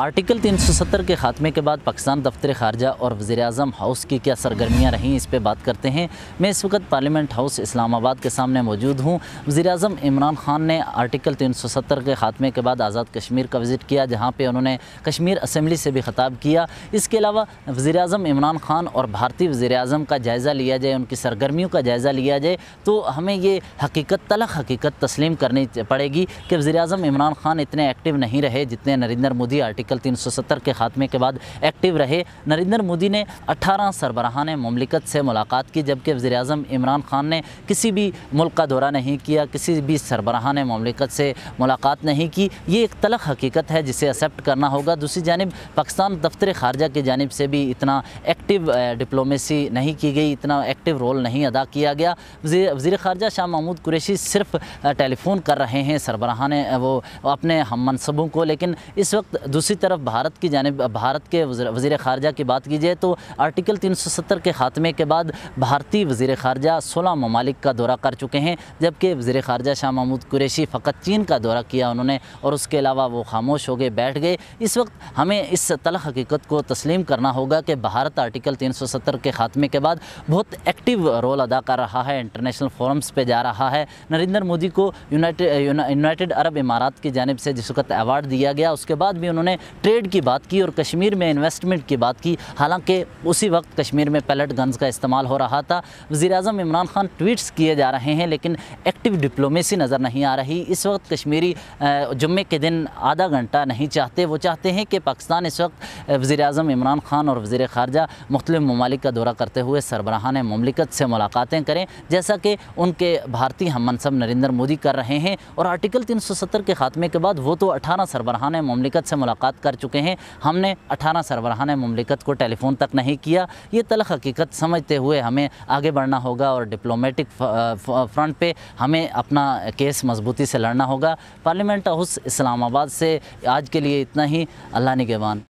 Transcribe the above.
article 370 के खात्मे के बाद पाकिस्तान दफ्तर खारजा और वज़ी अजम हाउस की क्या सरगर्मियाँ रहीं इस पर बात करते हैं मैं इस वक्त पार्लियामेंट हाउस इस्लामाबाद के सामने मौजूद हूँ वज़ी अजम इमरान खान ने आर्टिकल 370 के खात्मे के बाद आज़ाद कश्मीर का विज़िट किया जहाँ पर उन्होंने कश्मीर असम्बली से भी ख़ताब किया इसके अलावा वज़ी अजम इमरान खान और भारतीय वज़ी अजम का जायज़ा लिया जाए उनकी सरगर्मियों का जायज़ा लिया जाए तो हमें ये हकीकत तलख हकीकत तस्लीम करनी पड़ेगी कि वज़ी अजम इमरान खान इतने एक्टिव नहीं रहे जितने नरेंद्र मोदी आर्टिकल आर्टिकल 370 के खात्मे के बाद एक्टिव रहे नरेंद्र मोदी ने 18 सरबराहान ममलिकत से मुलाकात की जबकि वजी अजम इमरान खान ने किसी भी मुल्क का दौरा नहीं किया किसी भी सरबराहान ममलिकत से मुलाकात नहीं की ये एक तलख हकीकत है जिसे एक्सेप्ट करना होगा दूसरी जानब पाकिस्तान दफ्तर खारजा की जानब से भी इतना एक्टिव डिप्लोमेसी नहीं की गई इतना एक्टिव रोल नहीं अदा किया गया वजी खारजा शाह महमूद कुरेशी सिर्फ टेलीफोन कर रहे हैं सरबराहान वो अपने हम मनसबों को लेकिन इस वक्त दूसरी तरफ भारत की जानब भारत के वज़ी ख़ारजा की बात कीजिए तो आर्टिकल 370 के ख़ात्मे के बाद भारतीय वज़ी ख़ारजा सोलह ममालिक का दौरा कर चुके हैं जबकि वज़ी ख़ारजा शाह महमूद कुरेशी फ़कत चीन का दौरा किया उन्होंने और उसके अलावा वो खामोश हो गए बैठ गए इस वक्त हमें इस तल हकीकत को तस्लीम करना होगा कि भारत आर्टिकल सत्तर के ख़ात्मे के बाद बहुत एक्टिव रोल अदा कर रहा है इंटरनेशनल फोरम्स पर जा रहा है नरेंद्र मोदी को यूनाइटेड अरब इमारात की जानब से जिस वक्त अवार्ड दिया गया उसके बाद भी उन्होंने ट्रेड की बात की और कश्मीर में इन्वेस्टमेंट की बात की हालांकि उसी वक्त कश्मीर में पैलेट गन्स का इस्तेमाल हो रहा था वज़ी अजम इमरान खान ट्वीट्स किए जा रहे हैं लेकिन एक्टिव डिप्लोमेसी नज़र नहीं आ रही इस वक्त कश्मीरी जुम्मे के दिन आधा घंटा नहीं चाहते वो चाहते हैं कि पाकिस्तान इस वक्त वज़ी अजम इमरान खान और वज़ी खारजा मुख्तु ममालिक का दौरा करते हुए सरबराहान ममलिकत से मुलाकातें करें जैसा कि उनके भारतीय हम मनसब नरेंद्र मोदी कर रहे हैं और आर्टिकल तीन सौ सत्तर के खात्मे के बाद वो तो अठारह सरबराहान ममलिकत से मुलाकात कर चुके हैं हमने अठारह सरबराहान ममलिकत को टेलीफोन तक नहीं किया ये तलख हकीकत समझते हुए हमें आगे बढ़ना होगा और डिप्लोमेटिक फ्रंट पर हमें अपना केस मजबूती से लड़ना होगा पार्लियामेंट हाउस इस्लामाबाद से आज के लिए इतना ही अल्लाह निगेबान